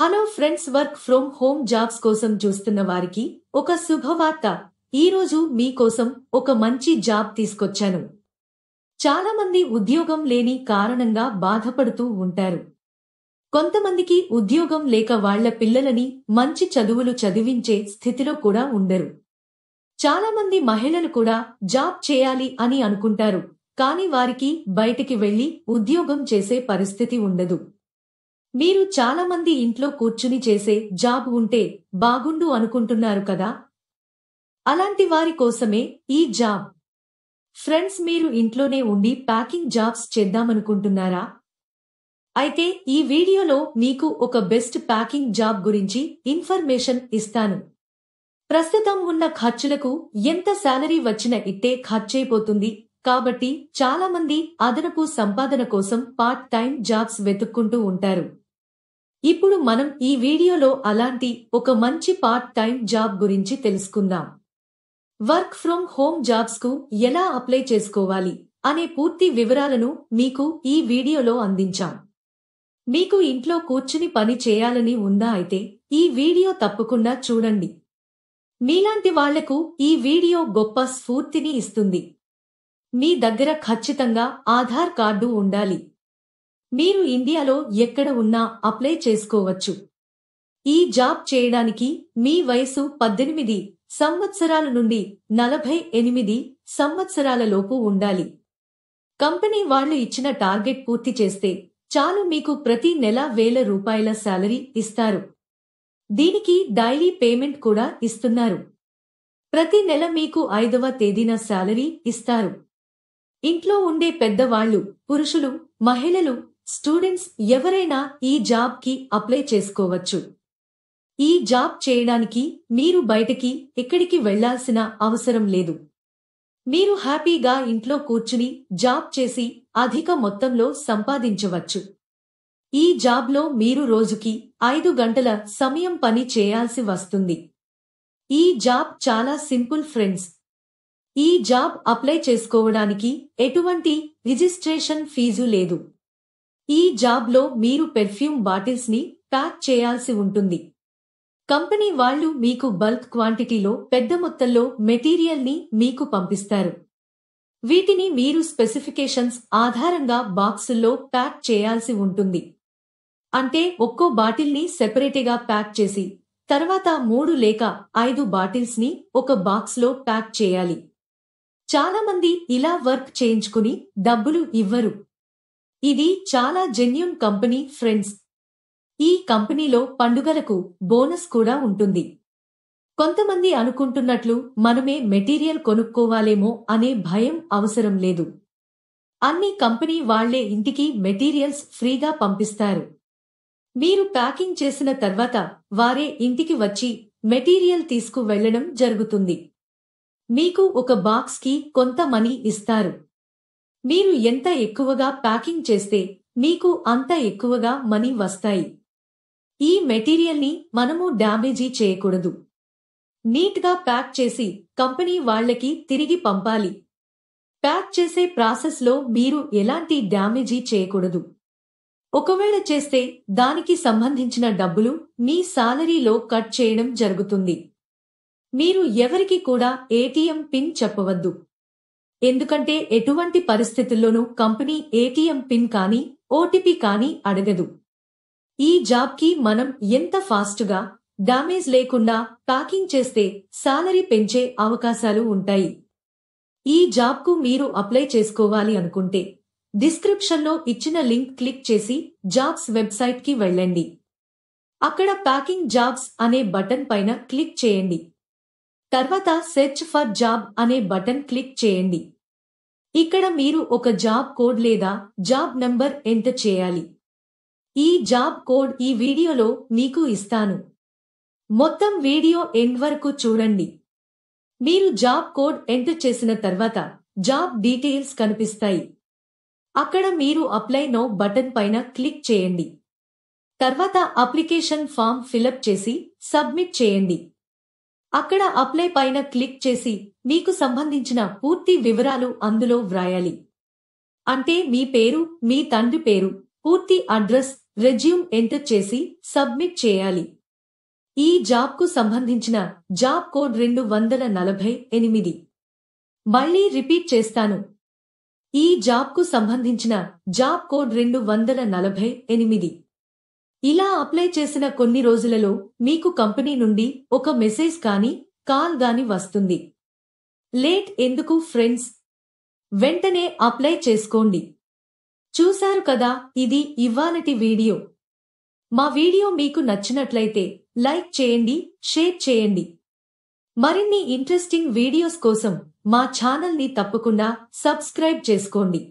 hello friends work from home jobs కోసం చూస్తున్న వారికి ఒక శుభవార్త ఈరోజు మీకోసం ఒక మంచి జాబ్ తీసుకొచ్చాను చాలామంది ఉద్యోగం లేని కారణంగా బాధపడుతూ ఉంటారు కొంతమందికి ఉద్యోగం లేక వాళ్ల పిల్లలని మంచి చదువులు చదివించే స్థితిలో కూడా ఉండరు చాలామంది మహిళలు కూడా జాబ్ చేయాలి అని అనుకుంటారు కాని వారికి బయటికి వెళ్లి ఉద్యోగం చేసే పరిస్థితి ఉండదు మీరు చాలామంది ఇంట్లో కూర్చుని చేసే జాబ్ ఉంటే బాగుండు అనుకుంటున్నారు కదా అలాంటి వారి కోసమే ఈ జాబ్ ఫ్రెండ్స్ మీరు ఇంట్లోనే ఉండి ప్యాకింగ్ జాబ్స్ చేద్దామనుకుంటున్నారా అయితే ఈ వీడియోలో మీకు ఒక బెస్ట్ ప్యాకింగ్ జాబ్ గురించి ఇన్ఫర్మేషన్ ఇస్తాను ప్రస్తుతం ఉన్న ఖర్చులకు ఎంత శాలరీ వచ్చిన ఇట్టే ఖర్చైపోతుంది కాబట్టి చాలామంది అదనపు సంపాదన కోసం పార్ట్ టైం జాబ్స్ వెతుక్కుంటూ ఉంటారు ఇప్పుడు మనం ఈ వీడియోలో అలాంటి ఒక మంచి పార్ట్ టైం జాబ్ గురించి తెలుసుకుందాం వర్క్ ఫ్రమ్ హోమ్ జాబ్స్ కు ఎలా అప్లై చేసుకోవాలి అనే పూర్తి వివరాలను మీకు ఈ వీడియోలో అందించాం మీకు ఇంట్లో కూర్చుని పని చేయాలని ఉందా అయితే ఈ వీడియో తప్పకుండా చూడండి మీలాంటి వాళ్లకు ఈ వీడియో గొప్ప స్ఫూర్తిని ఇస్తుంది మీ దగ్గర ఖచ్చితంగా ఆధార్ కార్డు ఉండాలి మీరు ఇండియాలో ఎక్కడ ఉన్నా అప్లై చేసుకోవచ్చు ఈ జాబ్ చేయడానికి మీ వయసు పద్దెనిమిది సంవత్సరాల నుండి నలభై ఎనిమిది సంవత్సరాలలోపు ఉండాలి కంపెనీ వాళ్లు ఇచ్చిన టార్గెట్ పూర్తి చేస్తే చాలు మీకు ప్రతి నెల వేల రూపాయల శాలరీ ఇస్తారు దీనికి డైలీ పేమెంట్ కూడా ఇస్తున్నారు ప్రతి నెల మీకు ఐదవ తేదీన శాలరీ ఇస్తారు ఇంట్లో ఉండే పెద్దవాళ్లు పురుషులు మహిళలు స్టూడెంట్స్ ఎవరైనా ఈ జాబ్ కి అప్లై చేసుకోవచ్చు ఈ జాబ్ చేయడానికి మీరు బయటికి ఎక్కడికి వెళ్లాల్సిన అవసరం లేదు మీరు హ్యాపీగా ఇంట్లో కూర్చుని జాబ్ చేసి అధిక మొత్తంలో సంపాదించవచ్చు ఈ జాబ్లో మీరు రోజుకి ఐదు గంటల సమయం పని చేయాల్సి వస్తుంది ఈ జాబ్ చాలా సింపుల్ ఫ్రెండ్స్ ఈ జాబ్ అప్లై చేసుకోవడానికి ఎటువంటి రిజిస్ట్రేషన్ ఫీజు లేదు ఈ జాబ్లో మీరు పెర్ఫ్యూమ్ బాటిల్స్ని ప్యాక్ చేయాల్సి ఉంటుంది కంపెనీ వాళ్ళు మీకు బల్క్ క్వాంటిటీలో పెద్ద మొత్తంలో మెటీరియల్ని మీకు పంపిస్తారు వీటిని మీరు స్పెసిఫికేషన్స్ ఆధారంగా బాక్సుల్లో ప్యాక్ చేయాల్సి ఉంటుంది అంటే ఒక్కో బాటిల్ని సెపరేట్గా ప్యాక్ చేసి తర్వాత మూడు లేక ఐదు బాటిల్స్ని ఒక బాక్స్లో ప్యాక్ చేయాలి చాలామంది ఇలా వర్క్ చేయించుకుని డబ్బులు ఇవ్వరు ఇది చాలా జెన్యున్ కంపెనీ ఫ్రెండ్స్ ఈ కంపెనీలో పండుగలకు బోనస్ కూడా ఉంటుంది కొంతమంది అనుకుంటున్నట్లు మనమే మెటీరియల్ కొనుక్కోవాలేమో అనే భయం అవసరం లేదు అన్ని కంపెనీ వాళ్లే ఇంటికి మెటీరియల్స్ ఫ్రీగా పంపిస్తారు మీరు ప్యాకింగ్ చేసిన తర్వాత వారే ఇంటికి వచ్చి మెటీరియల్ తీసుకు వెళ్లడం జరుగుతుంది మీకు ఒక బాక్స్కి కొంత మనీ ఇస్తారు మీరు ఎంత ఎక్కువగా ప్యాకింగ్ చేస్తే మీకు అంత ఎక్కువగా మనీ వస్తాయి ఈ మెటీరియల్ని మనము డ్యామేజీ చేయకూడదు నీట్గా ప్యాక్ చేసి కంపెనీ వాళ్లకి తిరిగి పంపాలి ప్యాక్ చేసే ప్రాసెస్లో మీరు ఎలాంటి డ్యామేజీ చేయకూడదు ఒకవేళ చేస్తే దానికి సంబంధించిన డబ్బులు మీ సాలరీలో కట్ చేయడం జరుగుతుంది మీరు ఎవరికి కూడా ఏటీఎం పిన్ చెప్పవద్దు ఎందుకంటే ఎటువంటి పరిస్థితుల్లోనూ కంపెనీ ఏటీఎం పిన్ కానీ ఓటీపీ కానీ అడగదు ఈ జాబ్కి మనం ఎంత ఫాస్ట్గా డామేజ్ లేకుండా ప్యాకింగ్ చేస్తే సాలరీ పెంచే అవకాశాలు ఉంటాయి ఈ జాబ్కు మీరు అప్లై చేసుకోవాలి అనుకుంటే డిస్క్రిప్షన్లో ఇచ్చిన లింక్ క్లిక్ చేసి జాబ్స్ వెబ్సైట్కి వెళ్ళండి అక్కడ ప్యాకింగ్ జాబ్స్ అనే బటన్ పైన క్లిక్ చేయండి తర్వాత సెర్చ్ ఫర్ జాబ్ అనే బటన్ క్లిక్ చేయండి ఇక్కడ మీరు ఒక జాబ్ కోడ్ లేదా జాబ్ నంబర్ ఎంత చేయాలి ఈ జాబ్ కోడ్ ఈ వీడియోలో మీకు ఇస్తాను మొత్తం వీడియో ఎండ్ వరకు చూడండి మీరు జాబ్ కోడ్ ఎంటర్ చేసిన తర్వాత జాబ్ డీటెయిల్స్ కనిపిస్తాయి అక్కడ మీరు అప్లై నో బటన్ పైన క్లిక్ చేయండి తర్వాత అప్లికేషన్ ఫామ్ ఫిలప్ చేసి సబ్మిట్ చేయండి అక్కడ అప్లై పైన క్లిక్ చేసి మీకు సంబంధించిన పూర్తి వివరాలు అందులో వ్రాయాలి అంటే మీ పేరు మీ తండ్రి పేరు పూర్తి అడ్రస్ రెజ్యూమ్ ఎంటర్ చేసి సబ్మిట్ చేయాలి ఈ జాబ్కు సంబంధించిన జాబ్ కోడ్ రెండు వందల నలభై ఎనిమిది మళ్ళీ రిపీట్ చేస్తాను ఈ జాబ్కు సంబంధించిన జాబ్ కోడ్ రెండు వందల నలభై ఎనిమిది ఇలా అప్లై చేసిన కొన్ని రోజులలో మీకు కంపెనీ నుండి ఒక మెసేజ్ కానీ కాల్ గాని వస్తుంది లేట్ ఎందుకు ఫ్రెండ్స్ వెంటనే అప్లై చేసుకోండి చూశారు కదా ఇది ఇవ్వాలటి వీడియో మా వీడియో మీకు నచ్చినట్లయితే లైక్ చేయండి షేర్ చేయండి మరిన్ని ఇంట్రెస్టింగ్ వీడియోస్ కోసం మా ఛానల్ని తప్పకుండా సబ్స్క్రైబ్ చేసుకోండి